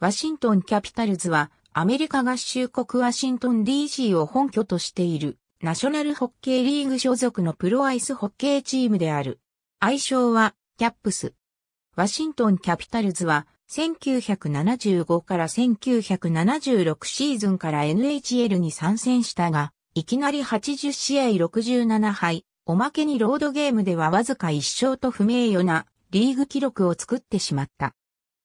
ワシントンキャピタルズは、アメリカ合衆国ワシントン DC を本拠としている、ナショナルホッケーリーグ所属のプロアイスホッケーチームである。愛称は、キャップス。ワシントンキャピタルズは、1975から1976シーズンから NHL に参戦したが、いきなり80試合67敗、おまけにロードゲームではわずか1勝と不名誉なリーグ記録を作ってしまった。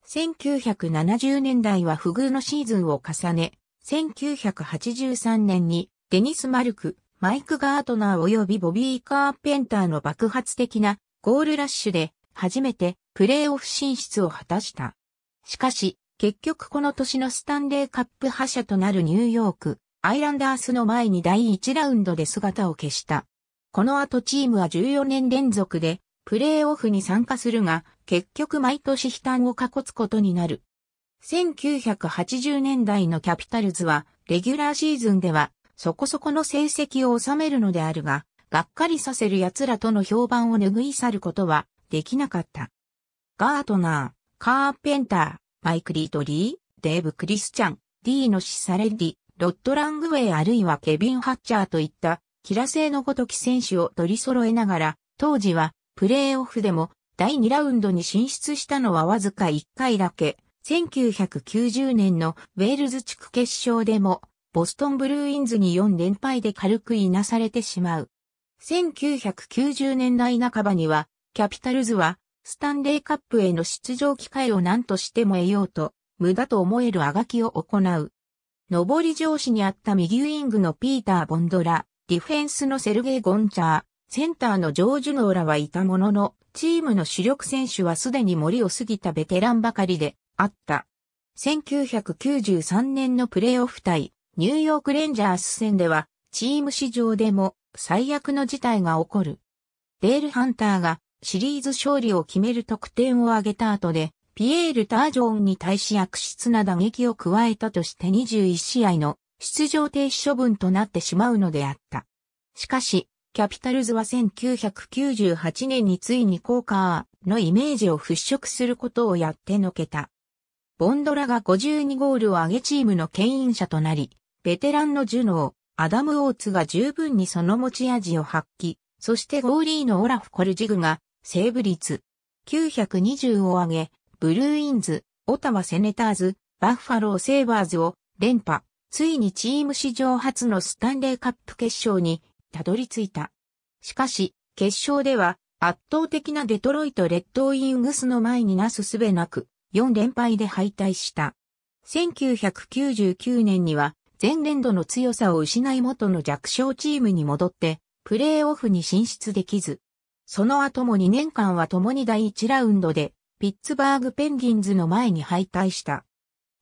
1970年代は不遇のシーズンを重ね、1983年にデニス・マルク、マイク・ガートナー及びボビー・カーペンターの爆発的なゴールラッシュで初めてプレーオフ進出を果たした。しかし、結局この年のスタンレーカップ覇者となるニューヨーク、アイランダースの前に第1ラウンドで姿を消した。この後チームは14年連続でプレーオフに参加するが、結局毎年悲嘆を囲つことになる。1980年代のキャピタルズは、レギュラーシーズンでは、そこそこの成績を収めるのであるが、がっかりさせる奴らとの評判を拭い去ることは、できなかった。ガートナー、カーペンター、マイク・リートリー、デーブ・クリスチャン、ディーノ・シサレッィ、ロッド・ラングウェイあるいはケビン・ハッチャーといった、キラ製のごとき選手を取り揃えながら、当時はプレーオフでも第2ラウンドに進出したのはわずか1回だけ、1990年のウェールズ地区決勝でも、ボストンブルーインズに4連敗で軽くいなされてしまう。1990年代半ばには、キャピタルズは、スタンレーカップへの出場機会を何としても得ようと、無駄と思えるあがきを行う。上り上司にあった右ウィングのピーター・ボンドラ、ディフェンスのセルゲイ・ゴンチャー、センターのジョージュノーラはいたものの、チームの主力選手はすでに森を過ぎたベテランばかりであった。1993年のプレーオフ対ニューヨークレンジャース戦では、チーム史上でも最悪の事態が起こる。デール・ハンターがシリーズ勝利を決める得点を挙げた後で、ピエール・タージョーンに対し悪質な打撃を加えたとして21試合の出場停止処分となってしまうのであった。しかし、キャピタルズは1998年についにコーカーのイメージを払拭することをやってのけた。ボンドラが52ゴールを挙げチームの牽引者となり、ベテランのジュノー、アダム・オーツが十分にその持ち味を発揮、そしてゴーリーのオラフ・コルジグが、セーブ率、920を上げ、ブルーインズ、オタワ・セネターズ、バッファロー・セーバーズを連覇、ついにチーム史上初のスタンレーカップ決勝にたどり着いた。しかし、決勝では圧倒的なデトロイト・レッドウィングスの前になすすべなく4連敗で敗退した。1999年には前年度の強さを失い元の弱小チームに戻ってプレーオフに進出できず、その後も2年間は共に第1ラウンドでピッツバーグペンギンズの前に敗退した。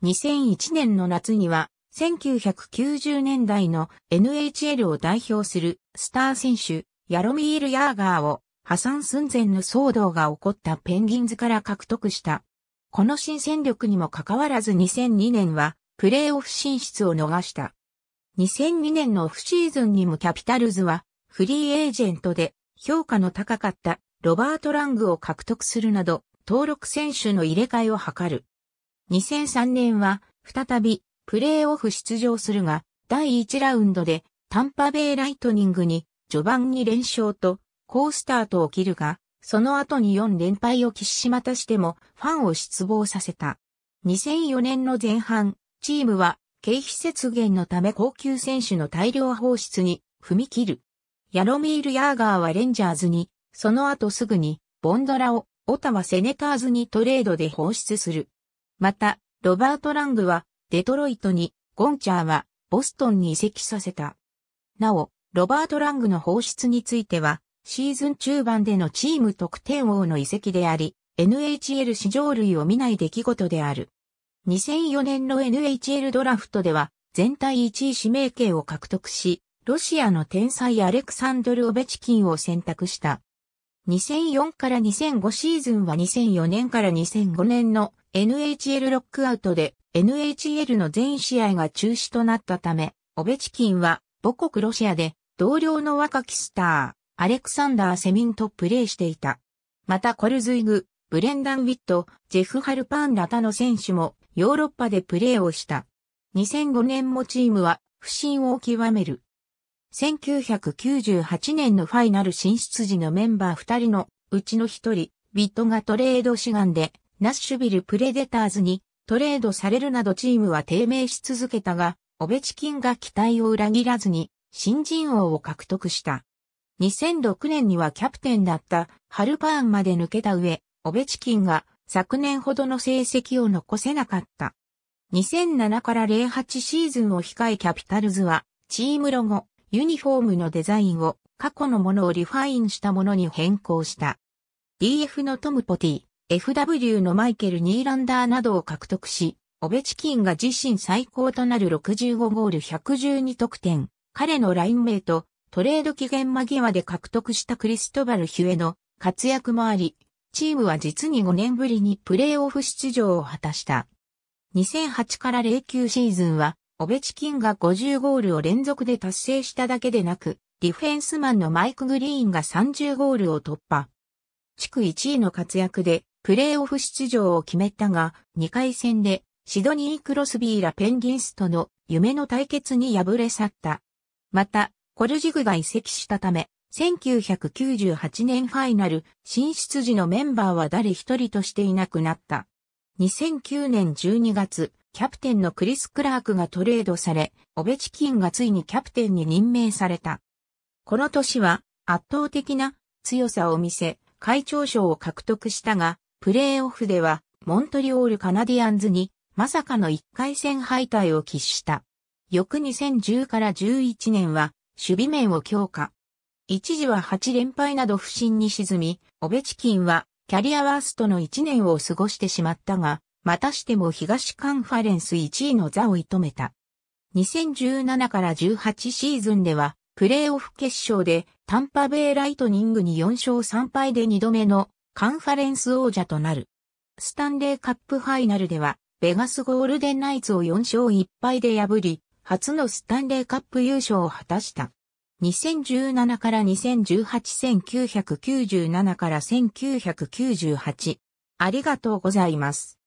2001年の夏には1990年代の NHL を代表するスター選手、ヤロミール・ヤーガーを破産寸前の騒動が起こったペンギンズから獲得した。この新戦力にもかかわらず2002年はプレーオフ進出を逃した。2002年のオフシーズンにもキャピタルズはフリーエージェントで評価の高かったロバート・ラングを獲得するなど登録選手の入れ替えを図る。2003年は再びプレーオフ出場するが、第1ラウンドでタンパベイライトニングに序盤に連勝と好スタートを切るが、その後に4連敗を喫しまたしてもファンを失望させた。2004年の前半、チームは経費節減のため高級選手の大量放出に踏み切る。ヤロミール・ヤーガーはレンジャーズに、その後すぐにボンドラをオタワ・セネターズにトレードで放出する。また、ロバート・ラングはデトロイトに、ゴンチャーは、ボストンに移籍させた。なお、ロバート・ラングの放出については、シーズン中盤でのチーム得点王の移籍であり、NHL 史上類を見ない出来事である。2004年の NHL ドラフトでは、全体1位指名権を獲得し、ロシアの天才アレクサンドル・オベチキンを選択した。2004から2005シーズンは2004年から2005年の NHL ロックアウトで NHL の全試合が中止となったため、オベチキンは母国ロシアで同僚の若きスター、アレクサンダー・セミンとプレーしていた。またコルズイグ、ブレンダン・ウィット、ジェフ・ハルパンらタの選手もヨーロッパでプレーをした。2005年もチームは不振を極める。1998年のファイナル進出時のメンバー2人のうちの1人、ビットがトレード志願でナッシュビル・プレデターズにトレードされるなどチームは低迷し続けたが、オベチキンが期待を裏切らずに、新人王を獲得した。2006年にはキャプテンだったハルパーンまで抜けた上、オベチキンが昨年ほどの成績を残せなかった。2007から08シーズンを控えキャピタルズは、チームロゴ、ユニフォームのデザインを過去のものをリファインしたものに変更した。DF のトム・ポティ、FW のマイケル・ニーランダーなどを獲得し、オベチキンが自身最高となる65ゴール112得点、彼のラインメイト、トレード期限間際で獲得したクリストバル・ヒュエの活躍もあり、チームは実に5年ぶりにプレーオフ出場を果たした。2008から09シーズンは、オベチキンが50ゴールを連続で達成しただけでなく、ディフェンスマンのマイク・グリーンが30ゴールを突破。地区1位の活躍で、プレーオフ出場を決めたが、2回戦でシドニー・クロスビーラ・ペンギンスとの夢の対決に敗れ去った。また、コルジグが移籍したため、1998年ファイナル進出時のメンバーは誰一人としていなくなった。2009年12月、キャプテンのクリス・クラークがトレードされ、オベチキンがついにキャプテンに任命された。この年は圧倒的な強さを見せ、会長賞を獲得したが、プレーオフでは、モントリオールカナディアンズに、まさかの1回戦敗退を喫した。翌2010から11年は、守備面を強化。一時は8連敗など不振に沈み、オベチキンは、キャリアワーストの1年を過ごしてしまったが、またしても東カンファレンス1位の座を射止めた。2017から18シーズンでは、プレーオフ決勝で、タンパベイライトニングに4勝3敗で2度目のカンファレンス王者となる。スタンレーカップファイナルでは、ベガスゴールデンナイツを4勝1敗で破り、初のスタンレーカップ優勝を果たした。2017から2018、1997から1998。ありがとうございます。